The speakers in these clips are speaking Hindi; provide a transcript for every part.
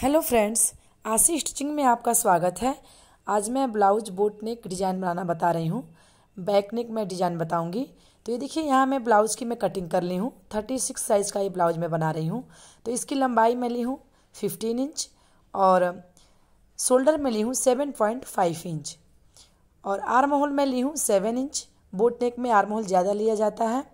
हेलो फ्रेंड्स आशी स्टिचिंग में आपका स्वागत है आज मैं ब्लाउज बोट नेक डिज़ाइन बनाना बता रही हूँ बैक नेक मैं डिज़ाइन बताऊँगी तो ये देखिए यहाँ मैं ब्लाउज़ की मैं कटिंग कर ली हूँ थर्टी सिक्स साइज़ का ये ब्लाउज मैं बना रही हूँ तो इसकी लंबाई मैं ली हूँ फिफ्टीन इंच और शोल्डर में ली हूँ सेवन पॉइंट फाइव इंच और आर्म होल में ली हूँ सेवन इंच बोट नेक में आर्म होल ज़्यादा लिया जाता है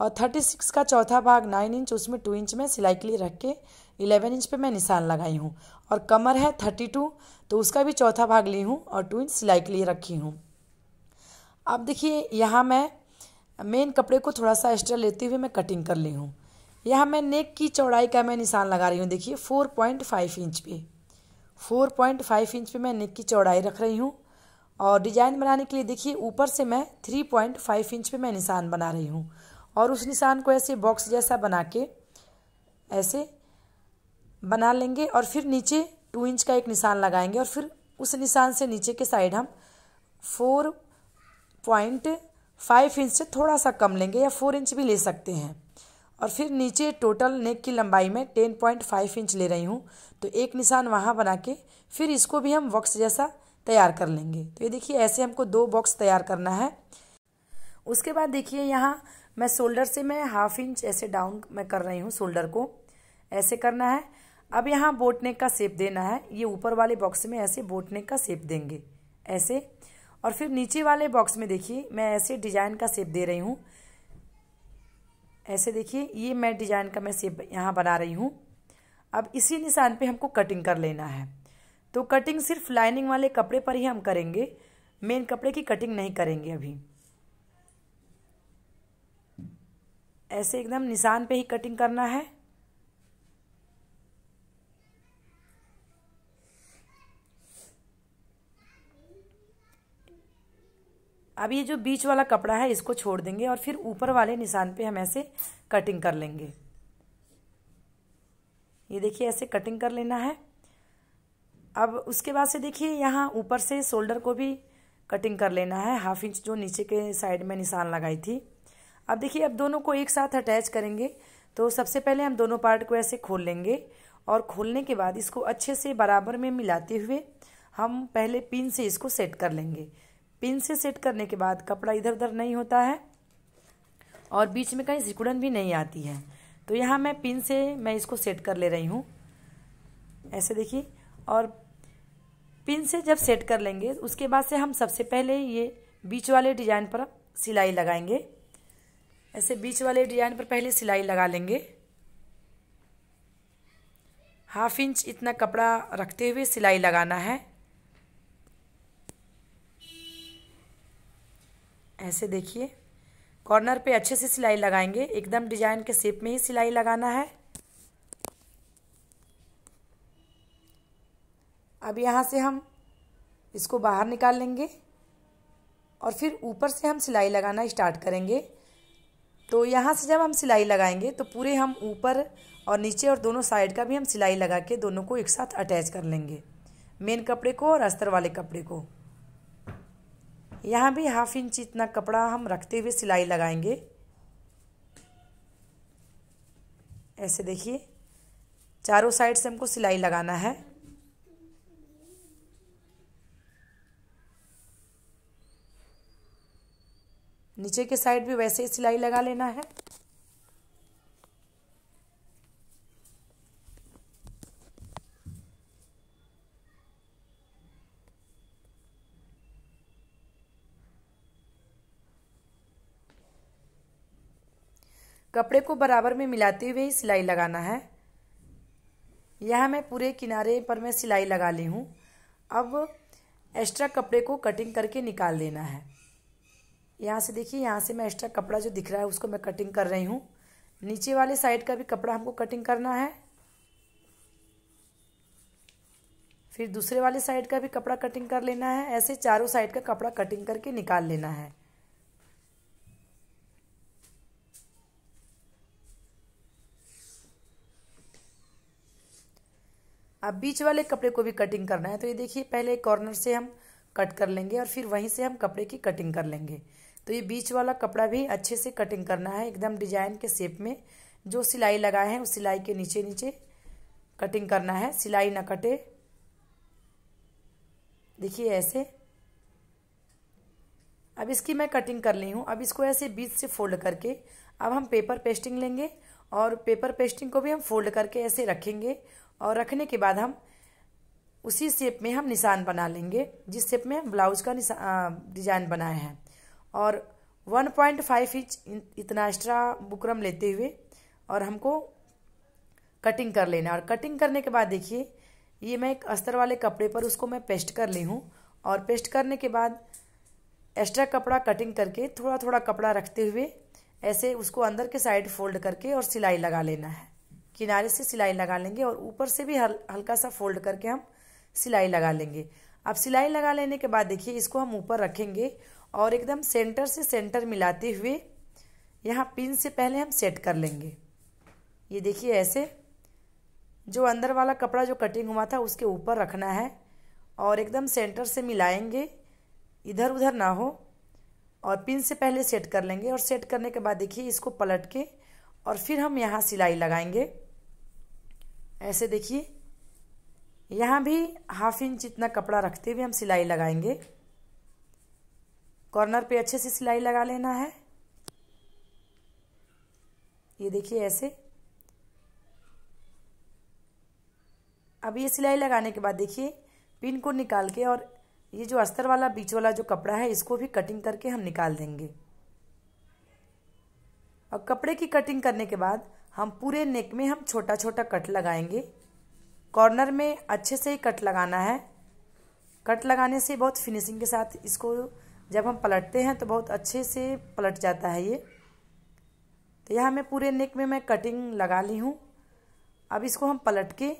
और थर्टी सिक्स का चौथा भाग नाइन इंच उसमें टू इंच में सिलाई के लिए रख के इलेवन इंच पे मैं निशान लगाई हूँ और कमर है थर्टी टू तो उसका भी चौथा भाग ली हूँ और टू इंच सिलाई के लिए रखी हूँ अब देखिए यहाँ मैं मेन कपड़े को थोड़ा सा एक्स्ट्रा लेते हुए मैं कटिंग कर ली हूँ यहाँ मैं नेक की चौड़ाई का मैं निशान लगा रही हूँ देखिए फोर पॉइंट फाइव इंच पे फोर पॉइंट फाइव इंच पे मैं नेक की चौड़ाई रख रही हूँ और डिजाइन बनाने के लिए देखिए ऊपर से मैं थ्री पॉइंट फाइव इंच पे मैं निशान बना रही हूँ और उस निशान को ऐसे बॉक्स जैसा बना के ऐसे बना लेंगे और फिर नीचे टू इंच का एक निशान लगाएंगे और फिर उस निशान से नीचे के साइड हम फोर पॉइंट फाइव इंच से थोड़ा सा कम लेंगे या फोर इंच भी ले सकते हैं और फिर नीचे टोटल नेक की लंबाई में टेन पॉइंट फाइव इंच ले रही हूँ तो एक निशान वहाँ बना के फिर इसको भी हम बॉक्स जैसा तैयार कर लेंगे तो ये देखिए ऐसे हमको दो बॉक्स तैयार करना है उसके बाद देखिए यहाँ मैं शोल्डर से मैं हाफ इंच ऐसे डाउन मैं कर रही हूँ शोल्डर को ऐसे करना है अब यहाँ बोटनेक का सेप देना है ये ऊपर वाले बॉक्स में ऐसे बोटनेक का सेप देंगे ऐसे और फिर नीचे वाले बॉक्स में देखिए मैं ऐसे डिजाइन का सेप दे रही हूँ ऐसे देखिए ये मैं डिजाइन का मैं सेप यहाँ बना रही हूँ अब इसी निशान पे हमको कटिंग कर लेना है तो कटिंग सिर्फ लाइनिंग वाले कपड़े पर ही हम करेंगे मेन कपड़े की कटिंग नहीं करेंगे अभी ऐसे एकदम निशान पे ही कटिंग करना है अब ये जो बीच वाला कपड़ा है इसको छोड़ देंगे और फिर ऊपर वाले निशान पे हम ऐसे कटिंग कर लेंगे ये देखिए ऐसे कटिंग कर लेना है अब उसके बाद से देखिए यहाँ ऊपर से शोल्डर को भी कटिंग कर लेना है हाफ इंच जो नीचे के साइड में निशान लगाई थी अब देखिए अब दोनों को एक साथ अटैच करेंगे तो सबसे पहले हम दोनों पार्ट को ऐसे खोल लेंगे और खोलने के बाद इसको अच्छे से बराबर में मिलाते हुए हम पहले पिन से इसको सेट कर लेंगे पिन से सेट करने के बाद कपड़ा इधर उधर नहीं होता है और बीच में कहीं सिकुड़न भी नहीं आती है तो यहाँ मैं पिन से मैं इसको सेट कर ले रही हूँ ऐसे देखिए और पिन से जब सेट कर लेंगे उसके बाद से हम सबसे पहले ये बीच वाले डिजाइन पर सिलाई लगाएंगे ऐसे बीच वाले डिजाइन पर पहले सिलाई लगा लेंगे हाफ इंच इतना कपड़ा रखते हुए सिलाई लगाना है ऐसे देखिए कॉर्नर पे अच्छे से सिलाई लगाएंगे एकदम डिजाइन के शेप में ही सिलाई लगाना है अब यहाँ से हम इसको बाहर निकाल लेंगे और फिर ऊपर से हम सिलाई लगाना स्टार्ट करेंगे तो यहाँ से जब हम सिलाई लगाएंगे तो पूरे हम ऊपर और नीचे और दोनों साइड का भी हम सिलाई लगा के दोनों को एक साथ अटैच कर लेंगे मेन कपड़े को और अस्तर वाले कपड़े को यहाँ भी हाफ इंच इतना कपड़ा हम रखते हुए सिलाई लगाएंगे ऐसे देखिए चारों साइड से हमको सिलाई लगाना है नीचे के साइड भी वैसे ही सिलाई लगा लेना है कपड़े को बराबर में मिलाते हुए ही सिलाई लगाना है यहाँ मैं पूरे किनारे पर मैं सिलाई लगा ली हूँ अब एक्स्ट्रा कपड़े को कटिंग करके निकाल देना है यहाँ से देखिए यहाँ से मैं एक्स्ट्रा कपड़ा जो दिख रहा है उसको मैं कटिंग कर रही हूँ नीचे वाले साइड का भी कपड़ा हमको कटिंग करना है फिर दूसरे वाले साइड का भी कपड़ा कटिंग कर लेना है ऐसे चारों साइड का कपड़ा कटिंग करके निकाल लेना है अब बीच वाले कपड़े को भी कटिंग करना है तो ये देखिए पहले कॉर्नर से हम कट कर लेंगे और फिर वहीं से हम कपड़े की कटिंग कर लेंगे तो ये बीच वाला कपड़ा भी अच्छे से कटिंग करना है एकदम डिजाइन के शेप में जो सिलाई लगाए हैं उस सिलाई के नीचे नीचे कटिंग करना है सिलाई ना कटे देखिए ऐसे अब इसकी मैं कटिंग कर ली हूँ अब इसको ऐसे बीच से फोल्ड करके अब हम पेपर पेस्टिंग लेंगे और पेपर पेस्टिंग को भी हम फोल्ड करके ऐसे रखेंगे और रखने के बाद हम उसी शेप में हम निशान बना लेंगे जिस शेप में हम ब्लाउज का डिजाइन बनाए हैं और वन पॉइंट फाइव इंच इतना एक्स्ट्रा बुकरम लेते हुए और हमको कटिंग कर लेना और कटिंग करने के बाद देखिए ये मैं एक अस्तर वाले कपड़े पर उसको मैं पेस्ट कर ली हूँ और पेस्ट करने के बाद एक्स्ट्रा कपड़ा कटिंग करके थोड़ा थोड़ा कपड़ा रखते हुए ऐसे उसको अंदर के साइड फोल्ड करके और सिलाई लगा लेना है किनारे से सिलाई लगा लेंगे और ऊपर से भी हल, हल्का सा फोल्ड करके हम सिलाई लगा लेंगे अब सिलाई लगा लेने के बाद देखिए इसको हम ऊपर रखेंगे और एकदम सेंटर से सेंटर मिलाते हुए यहाँ पिन से पहले हम सेट कर लेंगे ये देखिए ऐसे जो अंदर वाला कपड़ा जो कटिंग हुआ था उसके ऊपर रखना है और एकदम सेंटर से मिलाएंगे इधर उधर ना हो और पिन से पहले सेट कर लेंगे और सेट करने के बाद देखिए इसको पलट के और फिर हम यहाँ सिलाई लगाएंगे ऐसे देखिए यहाँ भी हाफ इंच इतना कपड़ा रखते हुए हम सिलाई लगाएंगे कॉर्नर पे अच्छे से सिलाई लगा लेना है ये देखिए ऐसे अब ये सिलाई लगाने के बाद देखिए पिन को निकाल के और ये जो अस्तर वाला बीच वाला जो कपड़ा है इसको भी कटिंग करके हम निकाल देंगे और कपड़े की कटिंग करने के बाद हम पूरे नेक में हम छोटा छोटा कट लगाएंगे कॉर्नर में अच्छे से ही कट लगाना है कट लगाने से बहुत फिनिशिंग के साथ इसको जब हम पलटते हैं तो बहुत अच्छे से पलट जाता है ये तो यहाँ मैं पूरे नेक में मैं कटिंग लगा ली हूँ अब इसको हम पलट के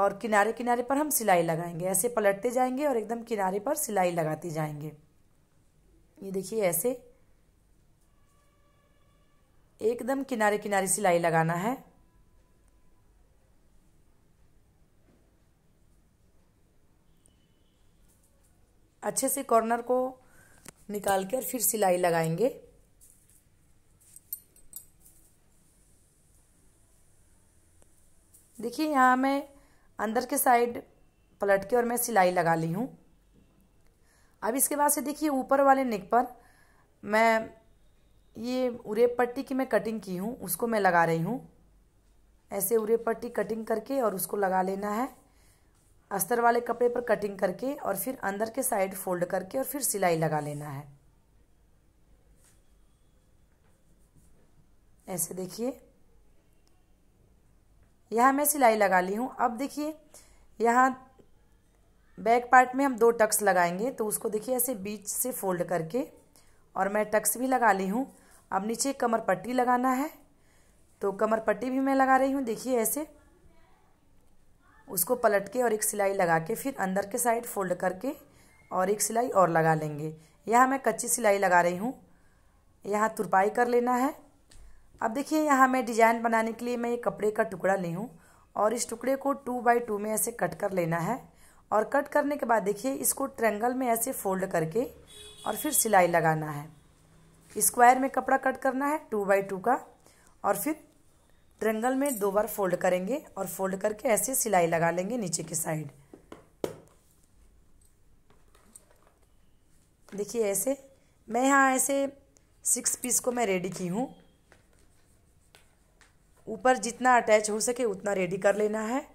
और किनारे किनारे पर हम सिलाई लगाएंगे ऐसे पलटते जाएंगे और एकदम किनारे पर सिलाई लगाते जाएंगे ये देखिए ऐसे एकदम किनारे किनारे सिलाई लगाना है अच्छे से कॉर्नर को निकाल के और फिर सिलाई लगाएंगे देखिए यहाँ मैं अंदर के साइड पलट के और मैं सिलाई लगा ली हूँ अब इसके बाद से देखिए ऊपर वाले नेक पर मैं ये उरेब पट्टी की मैं कटिंग की हूँ उसको मैं लगा रही हूँ ऐसे उरेब पट्टी कटिंग करके और उसको लगा लेना है अस्तर वाले कपड़े पर कटिंग करके और फिर अंदर के साइड फोल्ड करके और फिर सिलाई लगा लेना है ऐसे देखिए यहाँ मैं सिलाई लगा ली हूँ अब देखिए यहाँ बैक पार्ट में हम दो टक्स लगाएंगे तो उसको देखिए ऐसे बीच से फोल्ड करके और मैं टक्स भी लगा ली हूँ अब नीचे कमर पट्टी लगाना है तो कमर पट्टी भी मैं लगा रही हूँ देखिए ऐसे उसको पलट के और एक सिलाई लगा के फिर अंदर के साइड फोल्ड करके और एक सिलाई और लगा लेंगे यहाँ मैं कच्ची सिलाई लगा रही हूँ यहाँ तुरपाई कर लेना है अब देखिए यहाँ मैं डिजाइन बनाने के लिए मैं ये कपड़े का टुकड़ा ली हूँ और इस टुकड़े को टू बाई टू में ऐसे कट कर लेना है और कट करने के बाद देखिए इसको ट्रेंगल में ऐसे फोल्ड करके और फिर सिलाई लगाना है स्क्वायर में कपड़ा कट करना है टू बाई टू का और फिर ट्रेंगल में दो बार फोल्ड करेंगे और फोल्ड करके ऐसे सिलाई लगा लेंगे नीचे की साइड देखिए ऐसे मैं यहाँ ऐसे सिक्स पीस को मैं रेडी की हूँ ऊपर जितना अटैच हो सके उतना रेडी कर लेना है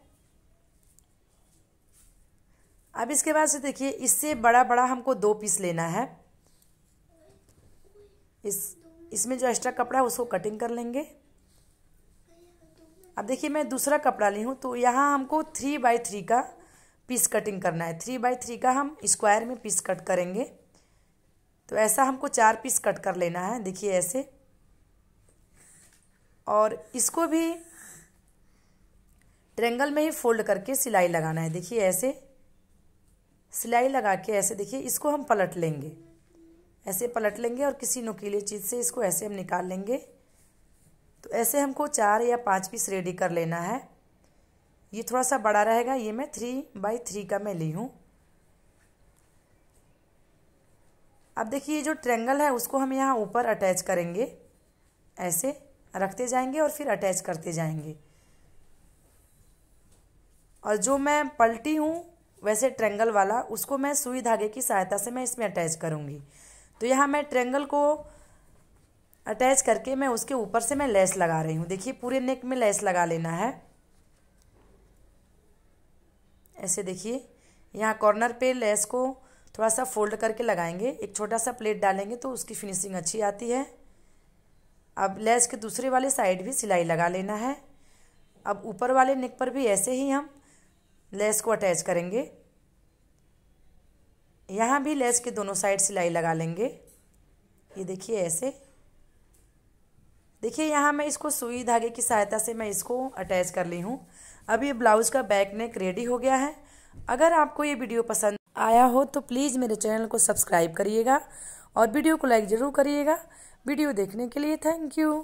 अब इसके बाद से देखिए इससे बड़ा बड़ा हमको दो पीस लेना है इस इसमें जो एक्स्ट्रा कपड़ा है उसको कटिंग कर लेंगे अब देखिए मैं दूसरा कपड़ा ली हूँ तो यहाँ हमको थ्री बाई थ्री का पीस कटिंग करना है थ्री बाई थ्री का हम स्क्वायर में पीस कट करेंगे तो ऐसा हमको चार पीस कट कर लेना है देखिए ऐसे और इसको भी ट्रेंगल में ही फोल्ड करके सिलाई लगाना है देखिए ऐसे सिलाई लगा के ऐसे देखिए इसको हम पलट लेंगे ऐसे पलट लेंगे और किसी नुकीली चीज़ से इसको ऐसे हम निकाल लेंगे तो ऐसे हमको चार या पाँच पीस रेडी कर लेना है ये थोड़ा सा बड़ा रहेगा ये मैं थ्री बाई थ्री का मैं ली हूँ अब देखिए ये जो ट्रेंगल है उसको हम यहाँ ऊपर अटैच करेंगे ऐसे रखते जाएंगे और फिर अटैच करते जाएंगे और जो मैं पलटी हूँ वैसे ट्रेंगल वाला उसको मैं सुई धागे की सहायता से मैं इसमें अटैच करूँगी तो यहाँ मैं ट्रेंगल को अटैच करके मैं उसके ऊपर से मैं लेस लगा रही हूँ देखिए पूरे नेक में लेस लगा लेना है ऐसे देखिए यहाँ कॉर्नर पे लेस को थोड़ा सा फोल्ड करके लगाएंगे एक छोटा सा प्लेट डालेंगे तो उसकी फिनिशिंग अच्छी आती है अब लेस के दूसरे वाले साइड भी सिलाई लगा लेना है अब ऊपर वाले नेक पर भी ऐसे ही हम लेस को अटैच करेंगे यहाँ भी लेस के दोनों साइड सिलाई लगा लेंगे ये देखिए ऐसे देखिए यहाँ मैं इसको सुई धागे की सहायता से मैं इसको अटैच कर ली हूँ अब ये ब्लाउज़ का बैक नेक रेडी हो गया है अगर आपको ये वीडियो पसंद आया हो तो प्लीज़ मेरे चैनल को सब्सक्राइब करिएगा और वीडियो को लाइक ज़रूर करिएगा वीडियो देखने के लिए थैंक यू